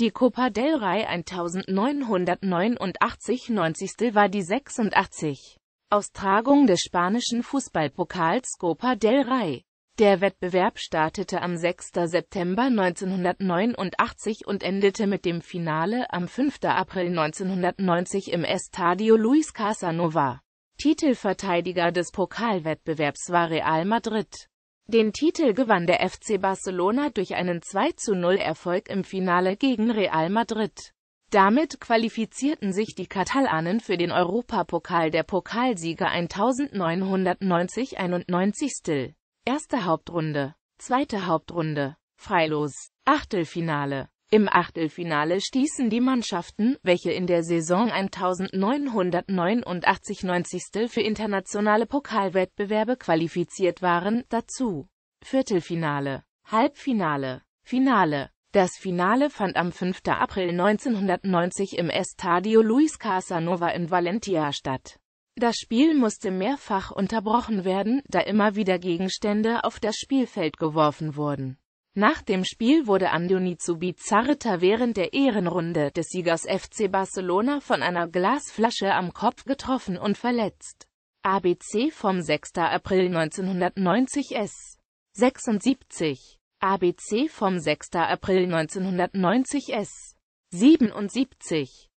Die Copa del Rey 1989 90. war die 86. Austragung des spanischen Fußballpokals Copa del Rey. Der Wettbewerb startete am 6. September 1989 und endete mit dem Finale am 5. April 1990 im Estadio Luis Casanova. Titelverteidiger des Pokalwettbewerbs war Real Madrid. Den Titel gewann der FC Barcelona durch einen 2-0-Erfolg im Finale gegen Real Madrid. Damit qualifizierten sich die Katalanen für den Europapokal der Pokalsieger 1990-91. Erste Hauptrunde, Zweite Hauptrunde, Freilos, Achtelfinale im Achtelfinale stießen die Mannschaften, welche in der Saison 1989-90 für internationale Pokalwettbewerbe qualifiziert waren, dazu. Viertelfinale, Halbfinale, Finale. Das Finale fand am 5. April 1990 im Estadio Luis Casanova in Valentia statt. Das Spiel musste mehrfach unterbrochen werden, da immer wieder Gegenstände auf das Spielfeld geworfen wurden. Nach dem Spiel wurde Andonizu Bizarreta während der Ehrenrunde des Siegers FC Barcelona von einer Glasflasche am Kopf getroffen und verletzt. ABC vom 6. April 1990 S. 76. ABC vom 6. April 1990 S. 77.